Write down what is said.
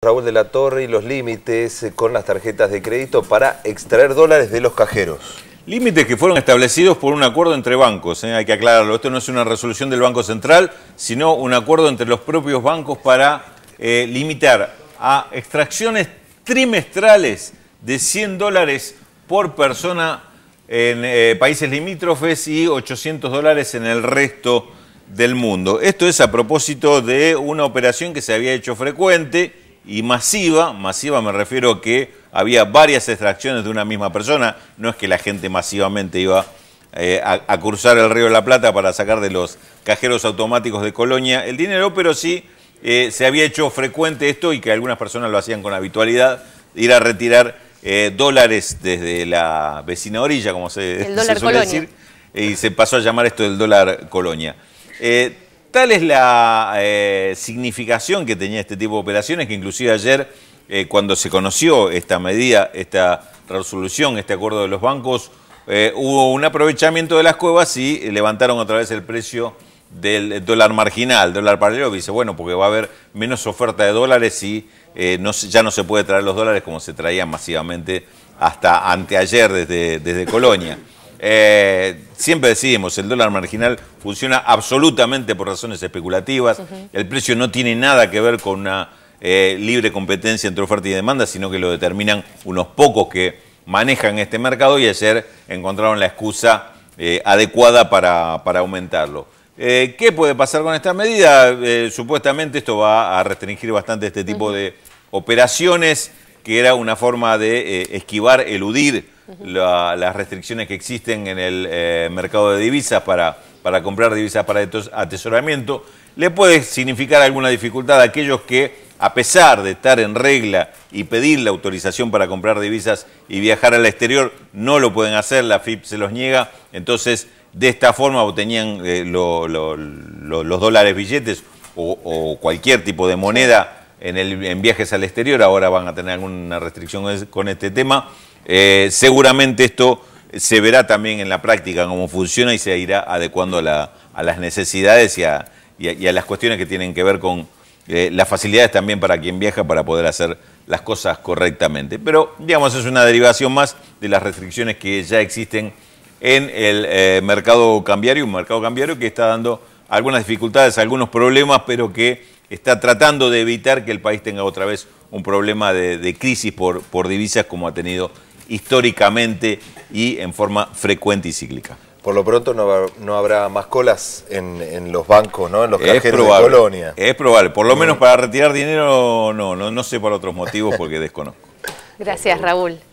Raúl de la Torre y los límites eh, con las tarjetas de crédito para extraer dólares de los cajeros. Límites que fueron establecidos por un acuerdo entre bancos, eh, hay que aclararlo. Esto no es una resolución del Banco Central, sino un acuerdo entre los propios bancos para eh, limitar a extracciones trimestrales de 100 dólares por persona en países limítrofes y 800 dólares en el resto del mundo. Esto es a propósito de una operación que se había hecho frecuente y masiva, masiva me refiero a que había varias extracciones de una misma persona, no es que la gente masivamente iba eh, a, cruzar el río de la Plata para sacar de los cajeros automáticos de Colonia el dinero, pero sí eh, se había hecho frecuente esto y que algunas personas lo hacían con habitualidad, ir a retirar eh, dólares desde la vecina orilla, como se, suele decir, y se pasó a llamar esto el dólar Colonia. tal es la eh, significación que tenía este tipo de operaciones, que inclusive ayer, eh, cuando se conoció esta medida, esta resolución, este acuerdo de los bancos, eh, hubo un aprovechamiento de las cuevas y levantaron otra vez el precio del dólar marginal, dólar paralelo, dice, bueno, porque va a haber menos oferta de dólares y ya no se puede traer los dólares como se traían masivamente hasta anteayer desde, desde Colonia. Eh, siempre decimos, el dólar marginal funciona absolutamente por razones especulativas. El precio no tiene nada que ver con una eh, libre competencia entre oferta y demanda, sino que lo determinan unos pocos que manejan este mercado y ayer encontraron la excusa eh, adecuada para, aumentarlo. ¿Qué puede pasar con esta medida? supuestamente esto va a restringir bastante este tipo de operaciones que era una forma de eh, esquivar, eludir las restricciones que existen en el eh, mercado de divisas para, para comprar divisas para atesoramiento, le puede significar alguna dificultad a aquellos que, a pesar de estar en regla y pedir la autorización para comprar divisas y viajar al exterior, no lo pueden hacer, la FIP se los niega, entonces de esta forma obtenían eh, los dólares billetes o, cualquier tipo de moneda en, el, viajes al exterior, ahora van a tener alguna restricción con este tema. Eh, seguramente esto se verá también en la práctica cómo funciona y se irá adecuando a, las necesidades y a, las cuestiones que tienen que ver con eh, las facilidades también para quien viaja para poder hacer las cosas correctamente. Pero, digamos, es una derivación más de las restricciones que ya existen en el eh, mercado cambiario, un mercado cambiario que está dando algunas dificultades, algunos problemas, pero que está tratando de evitar que el país tenga otra vez un problema de, crisis por, divisas como ha tenido históricamente y en forma frecuente y cíclica. Por lo pronto no, habrá más colas en, los bancos, ¿no? En los cajeros de Colonia. Es probable. Por lo mm. menos para retirar dinero, no, no, no sé por otros motivos porque desconozco. Gracias, Raúl.